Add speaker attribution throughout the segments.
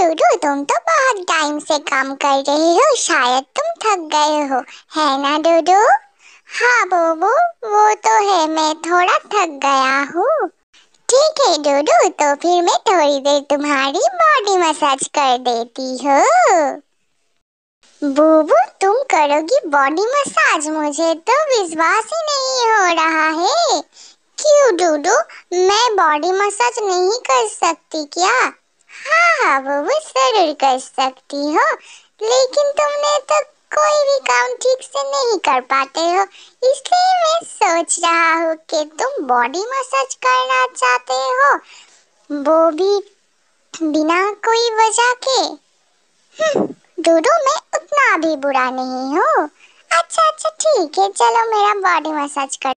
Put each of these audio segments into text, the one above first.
Speaker 1: टूटू तुम तो बहुत टाइम से काम कर रहे हो शायद तुम थक गए हो है ना डूडू हाँ बोबू वो तो है मैं थोड़ा थक गया हूँ ठीक है डूडू तो फिर मैं थोड़ी देर तुम्हारी बॉडी मसाज कर देती हूँ बोबू तुम करोगी बॉडी मसाज मुझे तो विश्वास ही नहीं हो रहा है क्यों डूडू मैं बॉडी मसाज नहीं कर सकती क्या हाँ वो भी जरूर कर सकती हो लेकिन तुमने तो कोई भी काम ठीक से नहीं कर पाते हो इसलिए मैं सोच रहा हूँ कि तुम बॉडी मसाज करना चाहते हो वो भी बिना कोई वजह के हम्म, दोनों मैं उतना भी बुरा नहीं हूँ अच्छा अच्छा ठीक है चलो मेरा बॉडी मसाज कर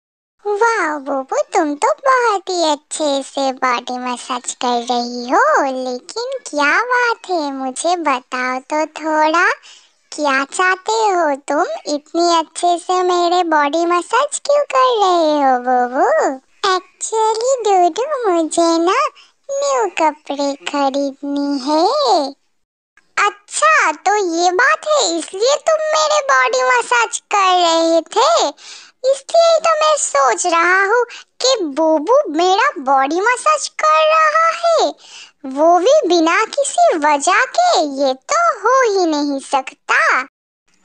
Speaker 1: वाह बोबो तुम तो बहुत ही अच्छे से बॉडी मसाज कर रही हो लेकिन क्या बात है मुझे बताओ तो थोड़ा क्या चाहते हो तुम इतनी अच्छे से मेरे बॉडी मसाज क्यों कर रहे हो बोबो एक्चुअली डूडू मुझे ना न्यू कपड़े खरीदनी है अच्छा तो ये बात है इसलिए तुम मेरे बॉडी मसाज कर रहे थे इसलिए तो मैं सोच रहा हूँ कि बोबू मेरा बॉडी मसाज कर रहा है वो भी बिना किसी वजह के ये तो हो ही नहीं सकता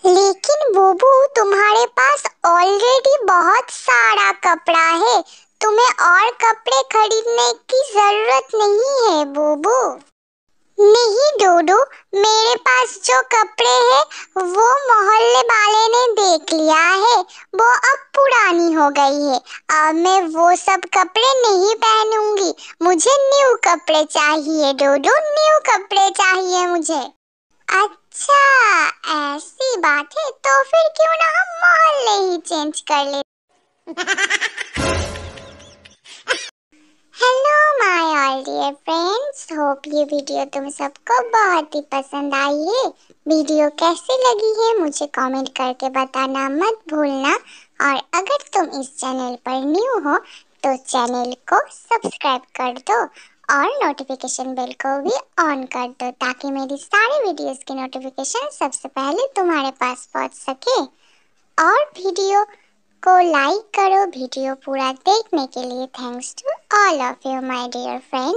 Speaker 1: लेकिन बोबू तुम्हारे पास ऑलरेडी बहुत सारा कपड़ा है तुम्हें और कपड़े खरीदने की जरूरत नहीं है बोबू नहीं डोडो मेरे पास जो कपड़े हैं वो मोहल्ले वाले ने देख लिया है वो अब पुरानी हो गई है अब मैं वो सब कपड़े नहीं पहनूंगी मुझे न्यू कपड़े चाहिए डोडो न्यू कपड़े चाहिए मुझे अच्छा ऐसी बात है तो फिर क्यों ना हम मोहल्ले ही चेंज कर ले हेलो है फ्रेंड्स होप ये वीडियो तुम सबको बहुत ही पसंद आई है वीडियो कैसी लगी है मुझे कमेंट करके बताना मत भूलना और अगर तुम इस चैनल पर न्यू हो तो चैनल को सब्सक्राइब कर दो और नोटिफिकेशन बेल को भी ऑन कर दो ताकि मेरी सारी वीडियोस की नोटिफिकेशन सबसे पहले तुम्हारे पास पहुँच सके और वीडियो को लाइक करो वीडियो पूरा देखने के लिए thanks to all of you my dear friends